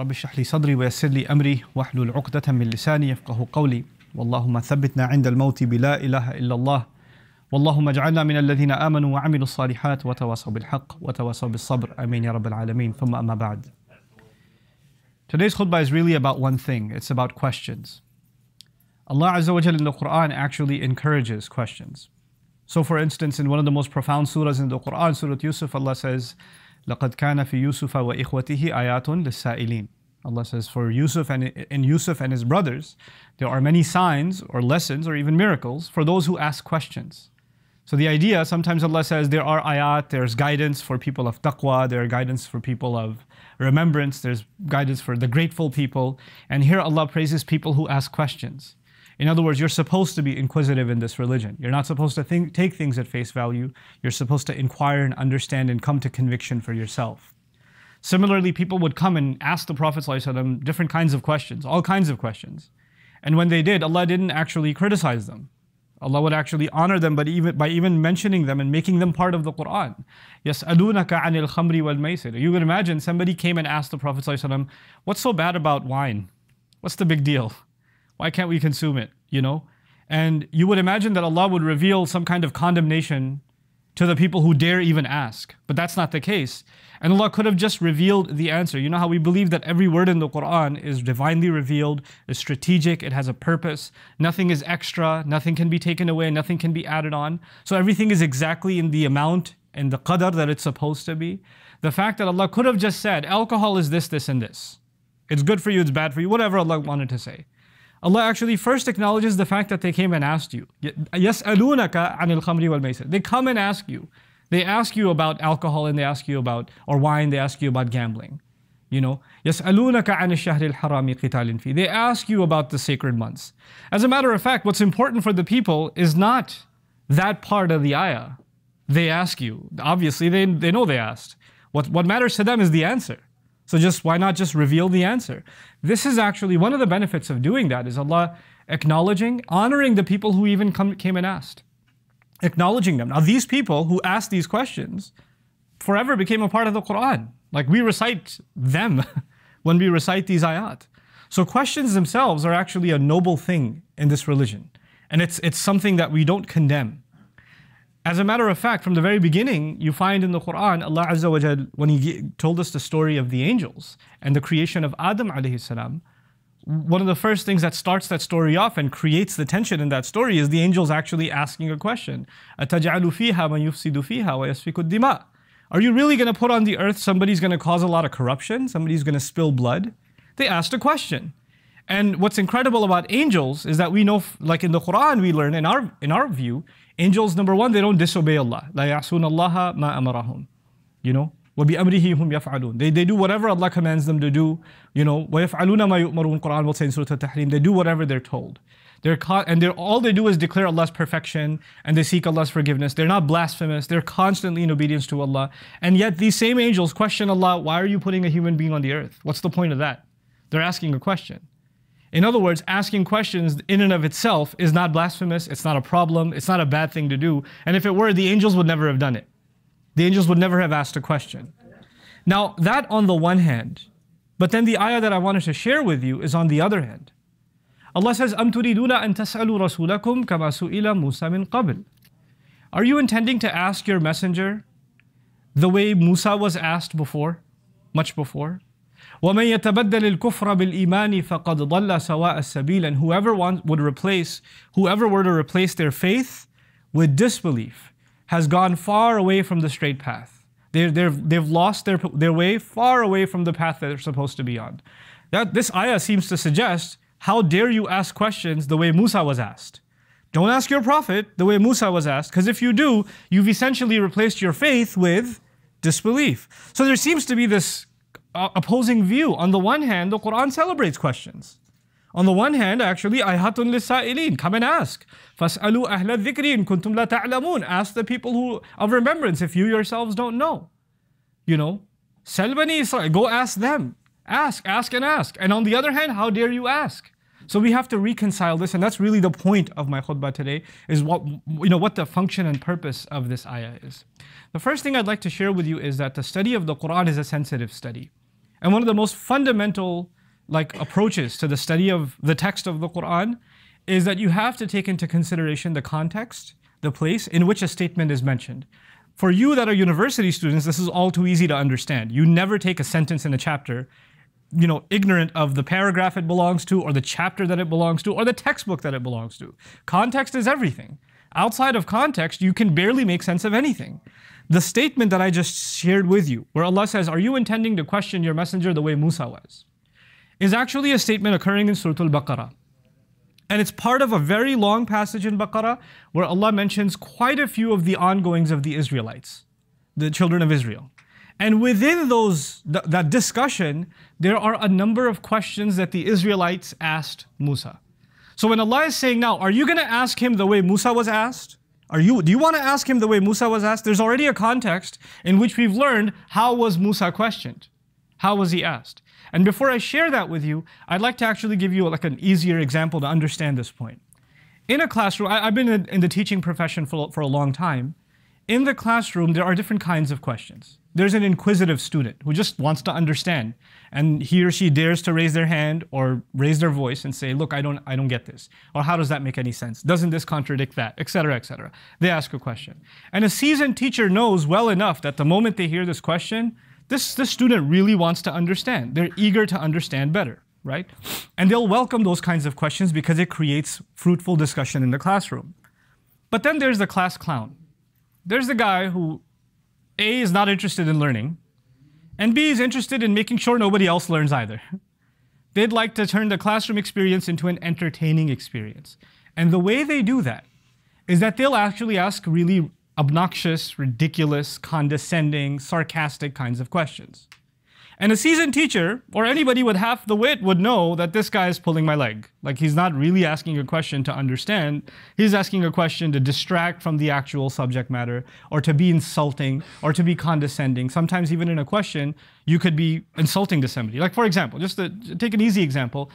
رب اشرح لي صدري ويسر لي أمري واحلل عقدة من لساني يفقه قولي واللهم ثبتنا عند الموت بلا إله إلا الله واللهم اجعلنا من الذين آمنوا وعملوا الصالحات وتواصوا بالحق وتواصوا بالصبر أمين يا رب العالمين ثم أما بعد Today's khutbah is really about one thing. It's about questions. Allah Azza wa Jal in the Quran actually encourages questions. So for instance, in one of the most profound surahs in the Quran, Surah Yusuf, Allah says, لَقَدْ كَانَ فِي يُوسُفَ وَإِخْوَتِهِ آيَاتٌ لِلسَّائِلِينَ Allah says, for Yusuf and in Yusuf and his brothers, there are many signs or lessons or even miracles for those who ask questions. So the idea, sometimes Allah says there are ayat, there's guidance for people of taqwa, there are guidance for people of remembrance, there's guidance for the grateful people. And here Allah praises people who ask questions. In other words, you're supposed to be inquisitive in this religion. You're not supposed to think, take things at face value. You're supposed to inquire and understand and come to conviction for yourself. Similarly, people would come and ask the Prophet ﷺ different kinds of questions, all kinds of questions. And when they did, Allah didn't actually criticize them. Allah would actually honor them but even, by even mentioning them and making them part of the Quran. Yes, adunaka anil khamri wal maisir. You can imagine somebody came and asked the Prophet ﷺ, what's so bad about wine? What's the big deal? Why can't we consume it? You know? And you would imagine that Allah would reveal some kind of condemnation to the people who dare even ask. But that's not the case. And Allah could have just revealed the answer. You know how we believe that every word in the Quran is divinely revealed, is strategic, it has a purpose, nothing is extra, nothing can be taken away, nothing can be added on. So everything is exactly in the amount and the qadr that it's supposed to be. The fact that Allah could have just said, alcohol is this, this, and this. It's good for you, it's bad for you, whatever Allah wanted to say. Allah actually first acknowledges the fact that they came and asked you. يَسْأَلُونَكَ عَنِ الْخَمْرِ وَالْمَيْسِرِ They come and ask you. They ask you about alcohol and they ask you about, or wine, they ask you about gambling. You know, يَسْأَلُونَكَ عَنِ الشَّهْرِ الْحَرَامِ قِتَالٍ فِي They ask you about the sacred months. As a matter of fact, what's important for the people is not that part of the ayah. They ask you. Obviously, they, they know they asked. What, what matters to them is the answer. So just why not just reveal the answer? This is actually one of the benefits of doing that is Allah acknowledging, honoring the people who even come, came and asked, acknowledging them. Now these people who asked these questions forever became a part of the Quran. Like we recite them when we recite these ayat. So questions themselves are actually a noble thing in this religion. And it's, it's something that we don't condemn. As a matter of fact, from the very beginning, you find in the Quran, Allah Azza wa Jal, when He told us the story of the angels and the creation of Adam alayhi salam, one of the first things that starts that story off and creates the tension in that story is the angels actually asking a question. Are you really going to put on the earth somebody's going to cause a lot of corruption? Somebody's going to spill blood? They asked a question. And what's incredible about angels is that we know, like in the Quran, we learn in our in our view Angels, number one, they don't disobey Allah. لا يعصون الله ما أمرهم. You know, وبأمره هم يفعلون. They, they do whatever Allah commands them to do. You know, ويفعلون ما يؤمرون. Quran will say in Surah Al-Tahrim, they do whatever they're told. They're con- and they're, all they do is declare Allah's perfection and they seek Allah's forgiveness. They're not blasphemous. They're constantly in obedience to Allah. And yet these same angels question Allah, why are you putting a human being on the earth? What's the point of that? They're asking a question. In other words, asking questions in and of itself is not blasphemous, it's not a problem, it's not a bad thing to do. And if it were, the angels would never have done it. The angels would never have asked a question. Now, that on the one hand, but then the ayah that I wanted to share with you is on the other hand. Allah says, أَمْ تُرِيدُونَ أَن تَسْأَلُوا رَسُولَكُمْ كَمَا سُئِلَ مُوسَى مِنْ قَبْلِ Are you intending to ask your messenger the way Musa was asked before, much before? وَمَنْ يَتَبَدَّلِ الْكُفْرَ بِالْإِيمَانِ فَقَدْ ضَلَّ سَوَاءَ السَّبِيلَ And whoever want, would replace, whoever were to replace their faith with disbelief has gone far away from the straight path. they they they've lost their, their way far away from the path that they're supposed to be on. That, this ayah seems to suggest, how dare you ask questions the way Musa was asked? Don't ask your prophet the way Musa was asked, because if you do, you've essentially replaced your faith with disbelief. So there seems to be this opposing view. On the one hand, the Quran celebrates questions. On the one hand, actually, ayatun lisa'ilin, come and ask. Fas'alu ahla dhikri in kuntum la ta'lamun. Ask the people who of remembrance if you yourselves don't know. You know, sell Israel, go ask them. Ask, ask and ask. And on the other hand, how dare you ask? So we have to reconcile this, and that's really the point of my khutbah today, is what you know what the function and purpose of this ayah is. The first thing I'd like to share with you is that the study of the Quran is a sensitive study. And one of the most fundamental like approaches to the study of the text of the Quran is that you have to take into consideration the context, the place in which a statement is mentioned. For you that are university students, this is all too easy to understand. You never take a sentence in a chapter, you know, ignorant of the paragraph it belongs to or the chapter that it belongs to or the textbook that it belongs to. Context is everything. Outside of context, you can barely make sense of anything the statement that I just shared with you, where Allah says, Are you intending to question your messenger the way Musa was? is actually a statement occurring in Surah Al Baqarah. And it's part of a very long passage in Baqarah where Allah mentions quite a few of the ongoings of the Israelites, the children of Israel. And within those th- that discussion, there are a number of questions that the Israelites asked Musa. So when Allah is saying now, are you going to ask him the way Musa was asked? Are you, do you want to ask him the way Musa was asked? There's already a context in which we've learned how was Musa questioned? How was he asked? And before I share that with you, I'd like to actually give you like an easier example to understand this point. In a classroom, I, have been in, in, the teaching profession for, for a long time. In the classroom, there are different kinds of questions there's an inquisitive student who just wants to understand and he or she dares to raise their hand or raise their voice and say look i don't i don't get this or how does that make any sense doesn't this contradict that etc cetera, etc cetera. they ask a question and a seasoned teacher knows well enough that the moment they hear this question this this student really wants to understand they're eager to understand better right and they'll welcome those kinds of questions because it creates fruitful discussion in the classroom but then there's the class clown there's the guy who a is not interested in learning, and B is interested in making sure nobody else learns either. They'd like to turn the classroom experience into an entertaining experience. And the way they do that is that they'll actually ask really obnoxious, ridiculous, condescending, sarcastic kinds of questions. And a seasoned teacher or anybody with half the wit would know that this guy is pulling my leg. Like he's not really asking a question to understand. He's asking a question to distract from the actual subject matter or to be insulting or to be condescending. Sometimes even in a question, you could be insulting to somebody. Like for example, just to take an easy example,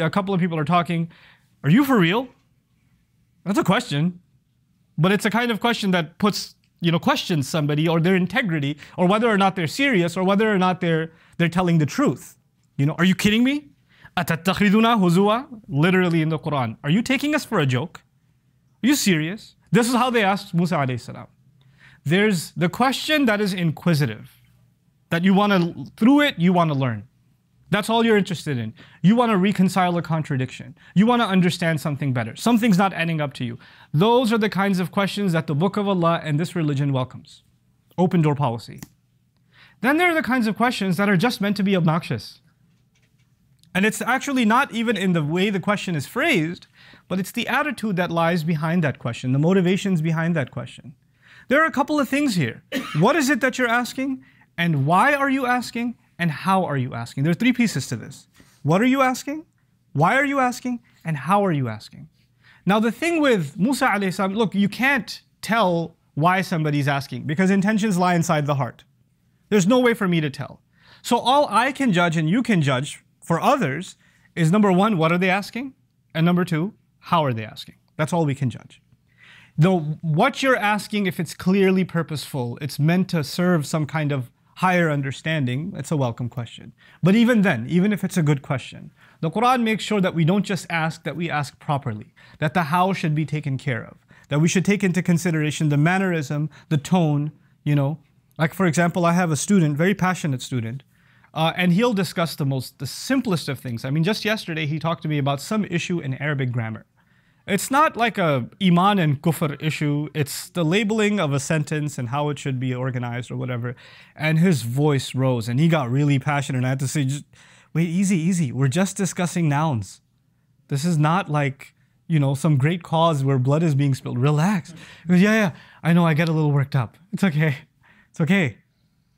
a couple of people are talking, are you for real? That's a question. But it's a kind of question that puts you know, question somebody or their integrity or whether or not they're serious or whether or not they're, they're telling the truth. You know, are you kidding me? Literally in the Quran. Are you taking us for a joke? Are you serious? This is how they asked Musa salam. There's the question that is inquisitive, that you want to, through it, you want to learn. That's all you're interested in. You want to reconcile a contradiction. You want to understand something better. Something's not adding up to you. Those are the kinds of questions that the Book of Allah and this religion welcomes. Open door policy. Then there are the kinds of questions that are just meant to be obnoxious. And it's actually not even in the way the question is phrased, but it's the attitude that lies behind that question, the motivations behind that question. There are a couple of things here. What is it that you're asking? And why are you asking? and how are you asking? There are three pieces to this. What are you asking? Why are you asking? And how are you asking? Now the thing with Musa alayhi look, you can't tell why somebody's asking because intentions lie inside the heart. There's no way for me to tell. So all I can judge and you can judge for others is number one, what are they asking? And number two, how are they asking? That's all we can judge. Though what you're asking, if it's clearly purposeful, it's meant to serve some kind of higher understanding, it's a welcome question. But even then, even if it's a good question, the Quran makes sure that we don't just ask, that we ask properly, that the how should be taken care of, that we should take into consideration the mannerism, the tone, you know. Like, for example, I have a student, very passionate student, uh, and he'll discuss the most, the simplest of things. I mean, just yesterday, he talked to me about some issue in Arabic grammar. It's not like a iman and kufr issue. It's the labeling of a sentence and how it should be organized or whatever. And his voice rose and he got really passionate. And I had to say, just, wait, easy, easy. We're just discussing nouns. This is not like, you know, some great cause where blood is being spilled. Relax. Goes, yeah, yeah. I know I get a little worked up. It's okay. It's okay.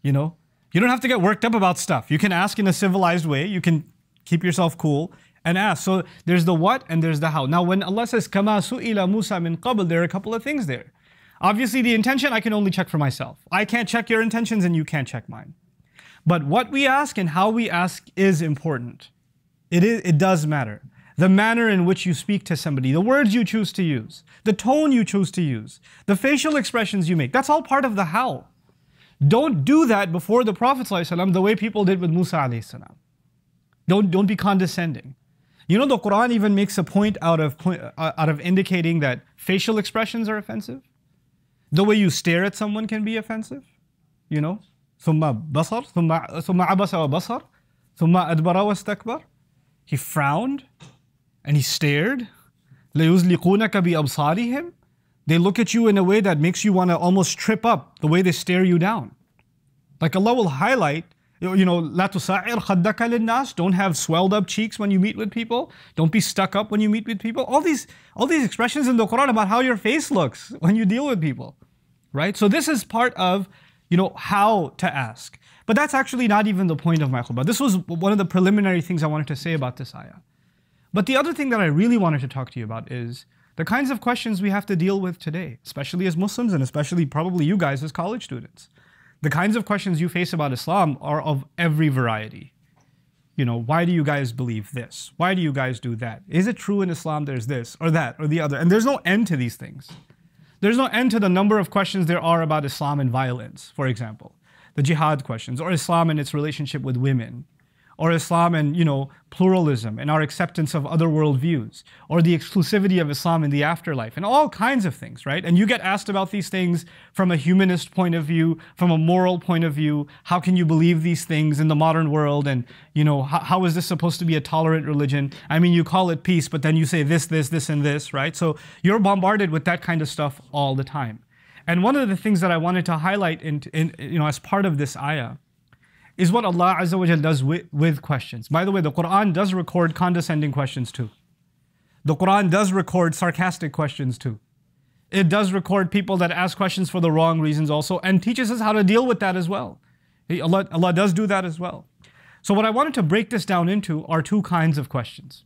You know, you don't have to get worked up about stuff. You can ask in a civilized way. You can keep yourself cool and ask. So there's the what and there's the how. Now when Allah says kama su'ila Musa min qabl, there are a couple of things there. Obviously the intention I can only check for myself. I can't check your intentions and you can't check mine. But what we ask and how we ask is important. It, is, it does matter. The manner in which you speak to somebody, the words you choose to use, the tone you choose to use, the facial expressions you make, that's all part of the how. Don't do that before the Prophet ﷺ the way people did with Musa. ﷺ. Don't, don't be condescending. You know, the Quran even makes a point out of, point, uh, out of indicating that facial expressions are offensive. The way you stare at someone can be offensive, you know. ثم بصر ثم ثم عبس وبصر ثم أدبر واستكبر. He frowned and he stared. They look at you in a way that makes you want to almost trip up the way they stare you down. Like Allah will highlight you know, لا تسعر خدك للناس. Don't have swelled up cheeks when you meet with people. Don't be stuck up when you meet with people. All these, all these expressions in the Quran about how your face looks when you deal with people, right? So this is part of, you know, how to ask. But that's actually not even the point of my khutbah. This was one of the preliminary things I wanted to say about this ayah. But the other thing that I really wanted to talk to you about is the kinds of questions we have to deal with today, especially as Muslims and especially probably you guys as college students the kinds of questions you face about Islam are of every variety. You know, why do you guys believe this? Why do you guys do that? Is it true in Islam there's this or that or the other? And there's no end to these things. There's no end to the number of questions there are about Islam and violence, for example, the jihad questions, or Islam and its relationship with women, or Islam and you know pluralism and our acceptance of other worldviews, or the exclusivity of Islam in the afterlife, and all kinds of things, right? And you get asked about these things from a humanist point of view, from a moral point of view. How can you believe these things in the modern world? And you know, how, how is this supposed to be a tolerant religion? I mean, you call it peace, but then you say this, this, this, and this, right? So you're bombarded with that kind of stuff all the time. And one of the things that I wanted to highlight in, in you know, as part of this ayah is what Allah Azza wa Jal does with, with questions. By the way, the Quran does record condescending questions too. The Quran does record sarcastic questions too. It does record people that ask questions for the wrong reasons also and teaches us how to deal with that as well. Allah, Allah does do that as well. So, what I wanted to break this down into are two kinds of questions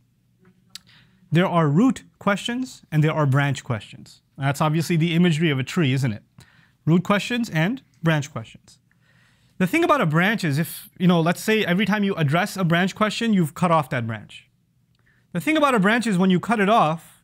there are root questions and there are branch questions. That's obviously the imagery of a tree, isn't it? Root questions and branch questions. The thing about a branch is if, you know, let's say every time you address a branch question, you've cut off that branch. The thing about a branch is when you cut it off,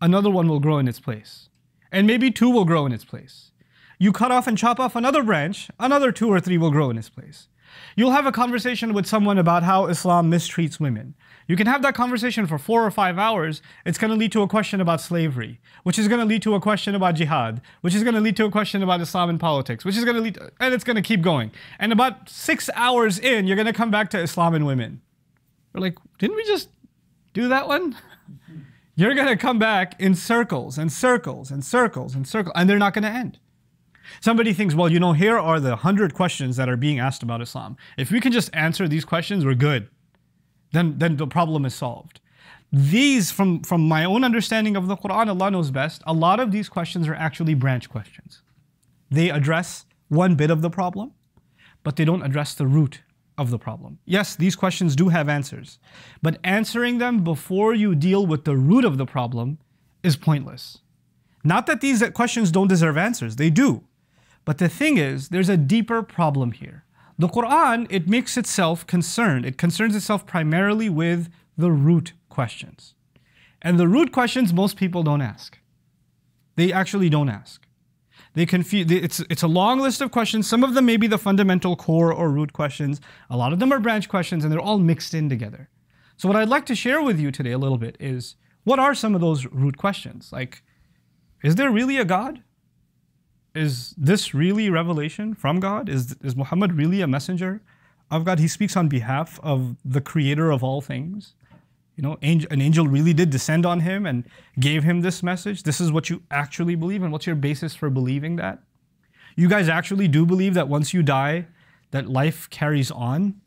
another one will grow in its place. And maybe two will grow in its place. You cut off and chop off another branch, another two or three will grow in its place. You'll have a conversation with someone about how Islam mistreats women. You can have that conversation for four or five hours. It's going to lead to a question about slavery, which is going to lead to a question about jihad, which is going to lead to a question about Islam and politics, which is going to lead, to, and it's going to keep going. And about six hours in, you're going to come back to Islam and women. We're like, didn't we just do that one? You're going to come back in circles and circles and circles and circles, and they're not going to end. Somebody thinks, well, you know, here are the 100 questions that are being asked about Islam. If we can just answer these questions, we're good. Then, then the problem is solved. These, from, from my own understanding of the Quran, Allah knows best, a lot of these questions are actually branch questions. They address one bit of the problem, but they don't address the root of the problem. Yes, these questions do have answers, but answering them before you deal with the root of the problem is pointless. Not that these questions don't deserve answers, they do. But the thing is, there's a deeper problem here. The Quran, it makes itself concerned. It concerns itself primarily with the root questions. And the root questions most people don't ask. They actually don't ask. They confuse it's it's a long list of questions. Some of them may be the fundamental core or root questions. A lot of them are branch questions and they're all mixed in together. So what I'd like to share with you today a little bit is what are some of those root questions? Like is there really a god? is this really revelation from God? Is, is Muhammad really a messenger of God? He speaks on behalf of the creator of all things. You know, an angel really did descend on him and gave him this message. This is what you actually believe, and what's your basis for believing that? You guys actually do believe that once you die, that life carries on,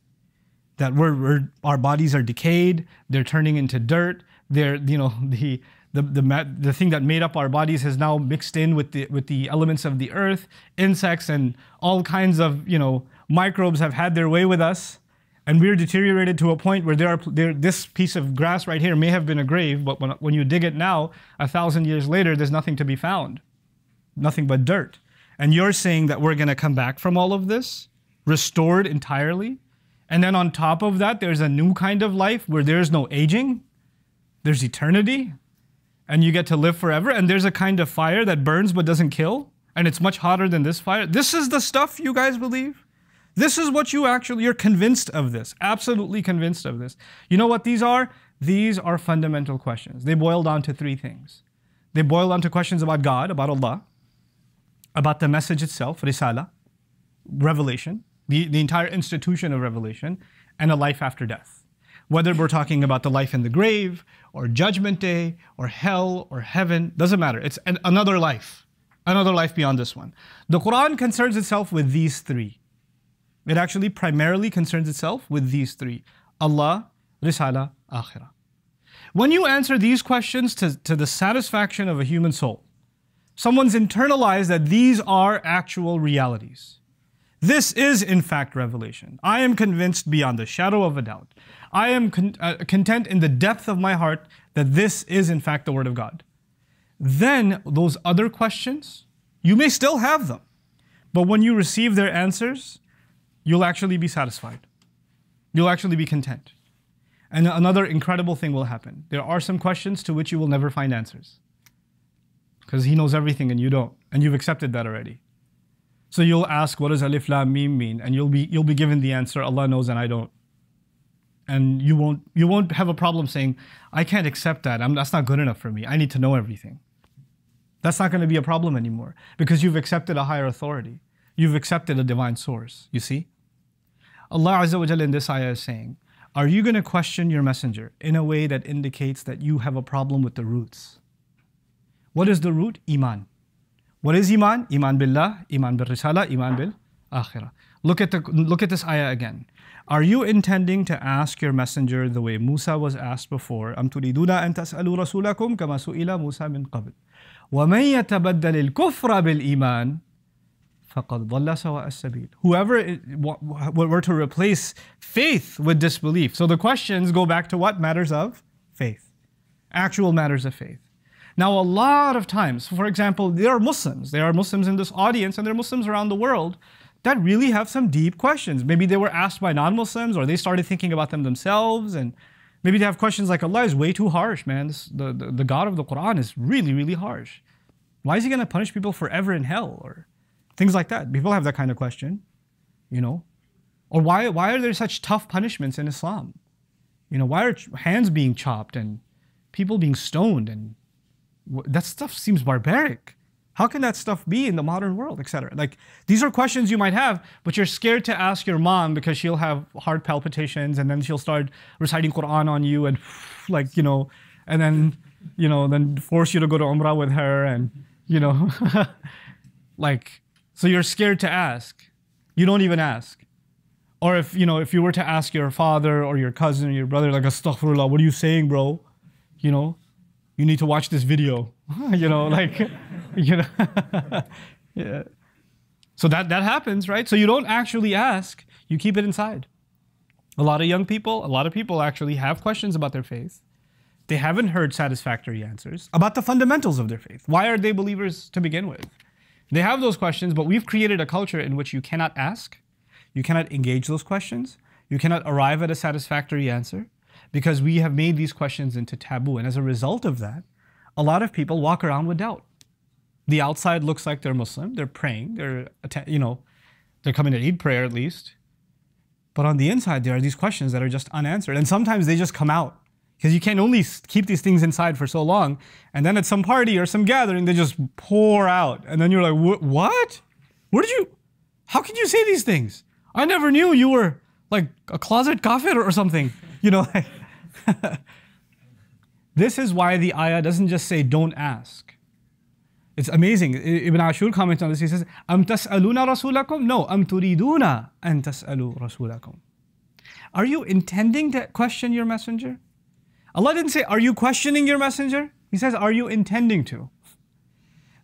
that we're, we're our bodies are decayed, they're turning into dirt, they're, you know, the the, the, the thing that made up our bodies has now mixed in with the, with the elements of the earth. Insects and all kinds of you know, microbes have had their way with us. And we're deteriorated to a point where there are, there, this piece of grass right here may have been a grave, but when, when you dig it now, a thousand years later, there's nothing to be found, nothing but dirt. And you're saying that we're going to come back from all of this, restored entirely? And then on top of that, there's a new kind of life where there's no aging, there's eternity, and you get to live forever. And there's a kind of fire that burns but doesn't kill, and it's much hotter than this fire. This is the stuff you guys believe. This is what you actually, you're convinced of this, absolutely convinced of this. You know what these are? These are fundamental questions. They boil down to three things. They boil down to questions about God, about Allah, about the message itself, Risala, revelation, the, the entire institution of revelation, and a life after death whether we're talking about the life in the grave or judgment day or hell or heaven, doesn't matter. It's an, another life, another life beyond this one. The Quran concerns itself with these three. It actually primarily concerns itself with these three Allah, Risalah, Akhirah. When you answer these questions to, to the satisfaction of a human soul, someone's internalized that these are actual realities. This is, in fact, revelation. I am convinced beyond the shadow of a doubt. I am con uh, content in the depth of my heart that this is in fact the Word of God. Then those other questions, you may still have them, but when you receive their answers, you'll actually be satisfied. You'll actually be content. And another incredible thing will happen. There are some questions to which you will never find answers because He knows everything and you don't, and you've accepted that already. So you'll ask, what does Alif Lam Mim mean? And you'll be, you'll be given the answer, Allah knows and I don't and you won't you won't have a problem saying i can't accept that I'm, that's not good enough for me i need to know everything that's not going to be a problem anymore because you've accepted a higher authority you've accepted a divine source you see allah azza wa jalla in this ayah is saying are you going to question your messenger in a way that indicates that you have a problem with the roots what is the root iman what is iman iman billah iman bil risala iman bil akhirah Look at, the, look at this ayah again. Are you intending to ask your messenger the way Musa was asked before? أَمْ تُرِيدُونَ أَن تَسْأَلُوا رَسُولَكُمْ كَمَا سُئِلَ مُوسَى مِنْ قَبْلِ Whoever were to replace faith with disbelief. So the questions go back to what matters of faith, actual matters of faith. Now, a lot of times, for example, there are Muslims, there are Muslims in this audience, and there are Muslims around the world that really have some deep questions. Maybe they were asked by non Muslims or they started thinking about them themselves. And maybe they have questions like Allah is way too harsh, man. This, the, the, the God of the Quran is really, really harsh. Why is he going to punish people forever in hell? Or things like that. People have that kind of question, you know? Or why, why are there such tough punishments in Islam? You know, why are hands being chopped and people being stoned? And that stuff seems barbaric. How can that stuff be in the modern world, etc.? Like these are questions you might have, but you're scared to ask your mom because she'll have heart palpitations and then she'll start reciting Quran on you and like, you know, and then, you know, then force you to go to Umrah with her and, you know, like so you're scared to ask. You don't even ask. Or if, you know, if you were to ask your father or your cousin or your brother like astaghfirullah, what are you saying, bro? You know, you need to watch this video. you know, like you know yeah so that that happens right so you don't actually ask you keep it inside a lot of young people a lot of people actually have questions about their faith they haven't heard satisfactory answers about the fundamentals of their faith why are they believers to begin with they have those questions but we've created a culture in which you cannot ask you cannot engage those questions you cannot arrive at a satisfactory answer because we have made these questions into taboo and as a result of that a lot of people walk around with doubt the outside looks like they're Muslim. They're praying. They're you know, they're coming to Eid prayer at least. But on the inside, there are these questions that are just unanswered, and sometimes they just come out because you can only keep these things inside for so long, and then at some party or some gathering, they just pour out, and then you're like, "What? Where did you? How could you say these things? I never knew you were like a closet kafir or something." You know. this is why the ayah doesn't just say don't ask it's amazing. Ibn Ashur comments on this. He says, Am tas'aluna rasulakum? No, am turiduna an tas'alu rasulakum. Are you intending to question your messenger? Allah didn't say, Are you questioning your messenger? He says, Are you intending to?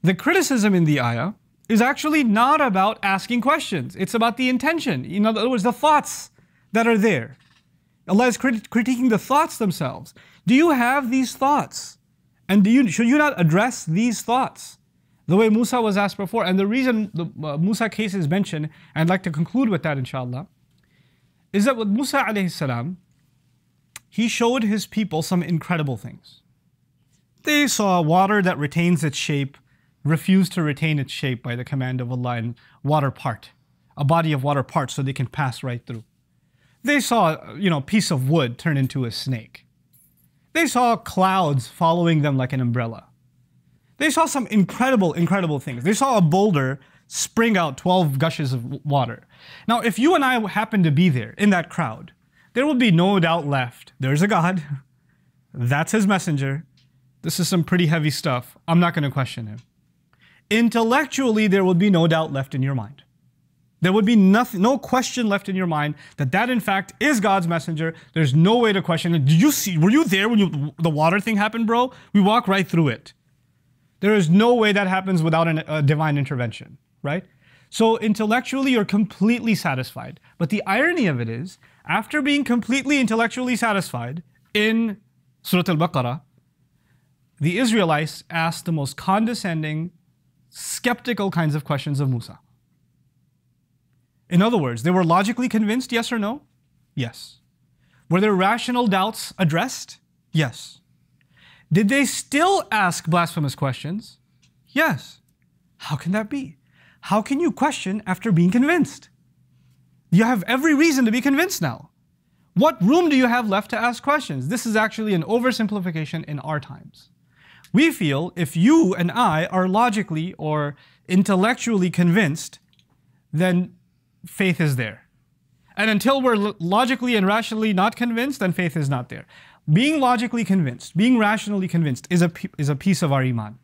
The criticism in the ayah is actually not about asking questions, it's about the intention. In other words, the thoughts that are there. Allah is crit- critiquing the thoughts themselves. Do you have these thoughts? And do you, should you not address these thoughts? the way Musa was asked before. And the reason the uh, Musa case is mentioned, and I'd like to conclude with that inshallah, is that with Musa alayhi salam, he showed his people some incredible things. They saw water that retains its shape, refuse to retain its shape by the command of Allah, and water part, a body of water part so they can pass right through. They saw, you know, a piece of wood turn into a snake. They saw clouds following them like an umbrella. They saw some incredible, incredible things. They saw a boulder spring out 12 gushes of water. Now, if you and I happen to be there in that crowd, there will be no doubt left. There's a God. That's his messenger. This is some pretty heavy stuff. I'm not going to question him. Intellectually, there would be no doubt left in your mind. There would be nothing, no question left in your mind that that in fact is God's messenger. There's no way to question it. Did you see? Were you there when you, the water thing happened, bro? We walk right through it. There is no way that happens without an, a divine intervention, right? So intellectually, you're completely satisfied. But the irony of it is, after being completely intellectually satisfied in Surah Al Baqarah, the Israelites asked the most condescending, skeptical kinds of questions of Musa. In other words, they were logically convinced, yes or no? Yes. Were their rational doubts addressed? Yes. Did they still ask blasphemous questions? Yes. How can that be? How can you question after being convinced? You have every reason to be convinced now. What room do you have left to ask questions? This is actually an oversimplification in our times. We feel if you and I are logically or intellectually convinced, then faith is there. And until we're logically and rationally not convinced, then faith is not there. Being logically convinced, being rationally convinced is a, is a piece of our iman.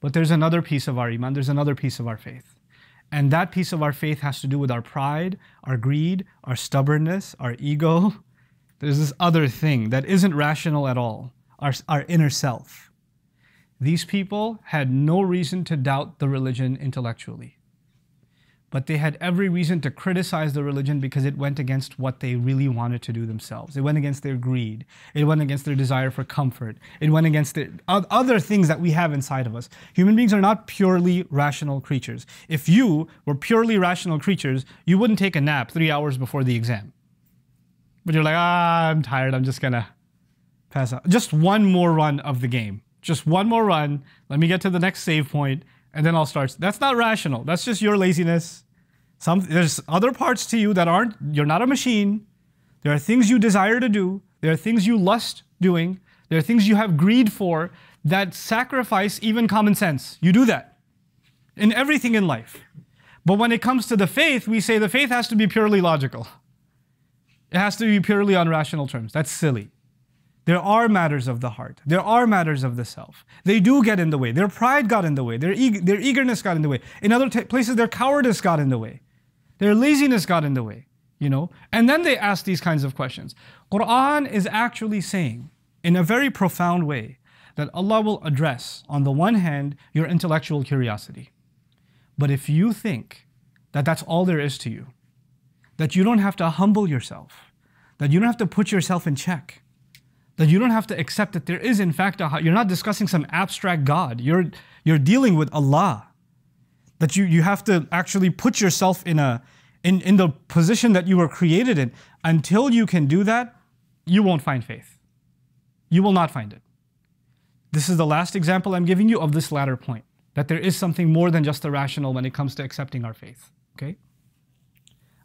But there's another piece of our iman, there's another piece of our faith. And that piece of our faith has to do with our pride, our greed, our stubbornness, our ego. There's this other thing that isn't rational at all, our, our inner self. These people had no reason to doubt the religion intellectually but they had every reason to criticize the religion because it went against what they really wanted to do themselves. It went against their greed. It went against their desire for comfort. It went against the other things that we have inside of us. Human beings are not purely rational creatures. If you were purely rational creatures, you wouldn't take a nap three hours before the exam. But you're like, ah, I'm tired. I'm just going to pass out. Just one more run of the game. Just one more run. Let me get to the next save point and then I'll start. That's not rational. That's just your laziness. Some, there's other parts to you that aren't, you're not a machine. There are things you desire to do. There are things you lust doing. There are things you have greed for that sacrifice even common sense. You do that in everything in life. But when it comes to the faith, we say the faith has to be purely logical. It has to be purely on rational terms. That's silly. There are matters of the heart. There are matters of the self. They do get in the way. Their pride got in the way. Their, their eagerness got in the way. In other t- places, their cowardice got in the way. Their laziness got in the way, you know? And then they ask these kinds of questions. Quran is actually saying, in a very profound way, that Allah will address, on the one hand, your intellectual curiosity. But if you think that that's all there is to you, that you don't have to humble yourself, that you don't have to put yourself in check, that you don't have to accept that there is in fact a you're not discussing some abstract god you're you're dealing with allah that you you have to actually put yourself in a in in the position that you were created in until you can do that you won't find faith you will not find it this is the last example i'm giving you of this latter point that there is something more than just the rational when it comes to accepting our faith okay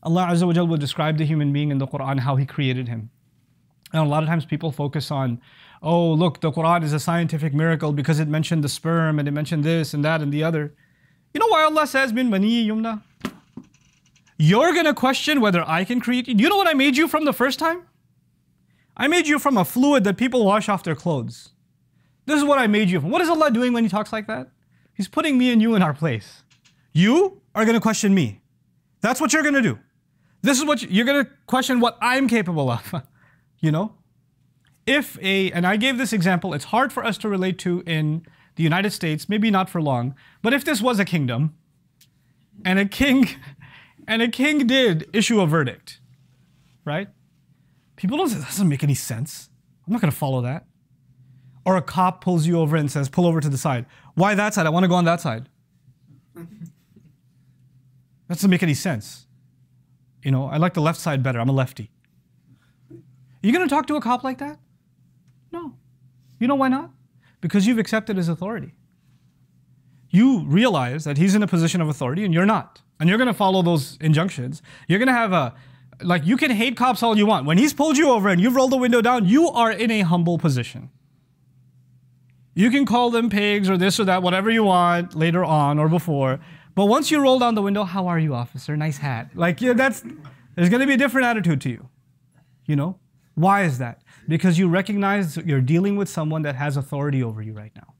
allah azza wa will describe the human being in the quran how he created him and a lot of times people focus on, oh, look, the Quran is a scientific miracle because it mentioned the sperm and it mentioned this and that and the other. You know why Allah says, min bani yumna? You're going to question whether I can create you. you know what I made you from the first time? I made you from a fluid that people wash off their clothes. This is what I made you from. What is Allah doing when He talks like that? He's putting me and you in our place. You are going to question me. That's what you're going to do. This is what you're going to question what I'm capable of. you know if a and i gave this example it's hard for us to relate to in the united states maybe not for long but if this was a kingdom and a king and a king did issue a verdict right people don't say that doesn't make any sense i'm not going to follow that or a cop pulls you over and says pull over to the side why that side i want to go on that side that doesn't make any sense you know i like the left side better i'm a lefty you going to talk to a cop like that? No. You know why not? Because you've accepted his authority. You realize that he's in a position of authority and you're not. And you're going to follow those injunctions. You're going to have a, like, you can hate cops all you want. When he's pulled you over and you've rolled the window down, you are in a humble position. You can call them pigs or this or that, whatever you want later on or before. But once you roll down the window, how are you, officer? Nice hat. Like, yeah, that's, there's going to be a different attitude to you, you know? Why is that? Because you recognize you're dealing with someone that has authority over you right now.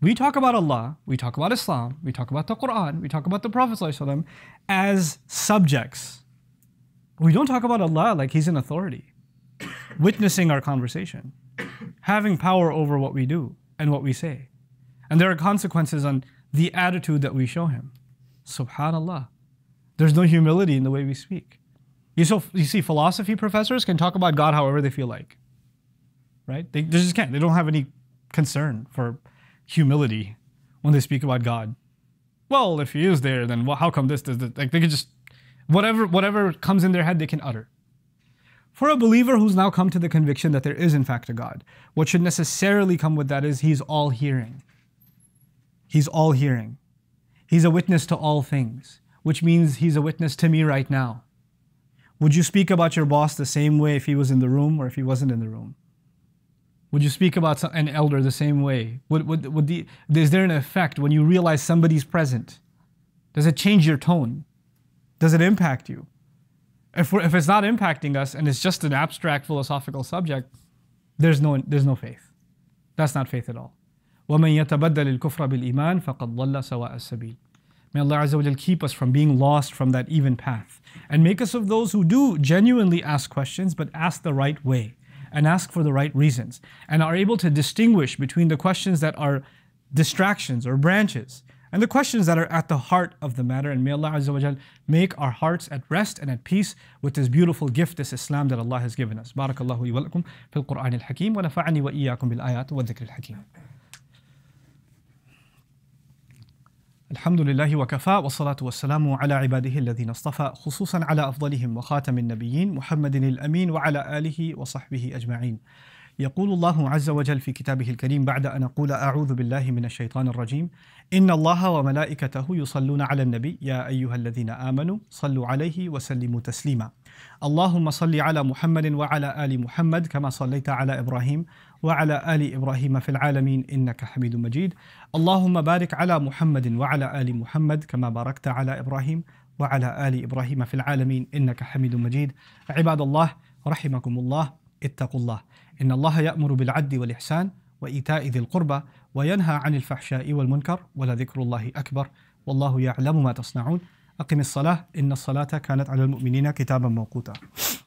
We talk about Allah, we talk about Islam, we talk about the Quran, we talk about the Prophet as subjects. We don't talk about Allah like He's an authority, witnessing our conversation, having power over what we do and what we say. And there are consequences on the attitude that we show Him. SubhanAllah. There's no humility in the way we speak. You, so, you see, philosophy professors can talk about God however they feel like, right? They, they just can't. They don't have any concern for humility when they speak about God. Well, if he is there, then how come this, this? Like they can just, whatever, whatever comes in their head, they can utter. For a believer who's now come to the conviction that there is in fact a God, what should necessarily come with that is he's all hearing. He's all hearing. He's a witness to all things, which means he's a witness to me right now. Would you speak about your boss the same way if he was in the room or if he wasn't in the room? Would you speak about an elder the same way? Would, would, would the, is there an effect when you realize somebody's present? Does it change your tone? Does it impact you? If, if it's not impacting us and it's just an abstract philosophical subject, there's no, there's no faith. That's not faith at all. وَمَنْ يَتَبَدَّلِ الْكُفْرَ بِالْإِيمَانِ فَقَدْ ضَلَّ سَوَاءَ السَّبِيلِ May Allah Azza wa keep us from being lost from that even path. And make us of those who do genuinely ask questions, but ask the right way and ask for the right reasons and are able to distinguish between the questions that are distractions or branches and the questions that are at the heart of the matter. And may Allah Azza wa make our hearts at rest and at peace with this beautiful gift, this Islam that Allah has given us. Barakallahu wa lakum fil Quran al-Hakim wa nafa'ani wa iyyakum bil ayat wa dhikr al-Hakim. الحمد لله وكفى والصلاة والسلام على عباده الذين اصطفى خصوصا على أفضلهم وخاتم النبيين محمد الأمين وعلى آله وصحبه أجمعين يقول الله عز وجل في كتابه الكريم بعد أن أقول أعوذ بالله من الشيطان الرجيم إن الله وملائكته يصلون على النبي يا أيها الذين آمنوا صلوا عليه وسلموا تسليما اللهم صل على محمد وعلى آل محمد كما صليت على إبراهيم وعلى ال ابراهيم في العالمين انك حميد مجيد اللهم بارك على محمد وعلى ال محمد كما باركت على ابراهيم وعلى ال ابراهيم في العالمين انك حميد مجيد عباد الله رحمكم الله اتقوا الله ان الله يامر بالعدل والاحسان وايتاء ذي القربى وينهى عن الفحشاء والمنكر ولذكر الله اكبر والله يعلم ما تصنعون اقم الصلاه ان الصلاه كانت على المؤمنين كتابا موقوتا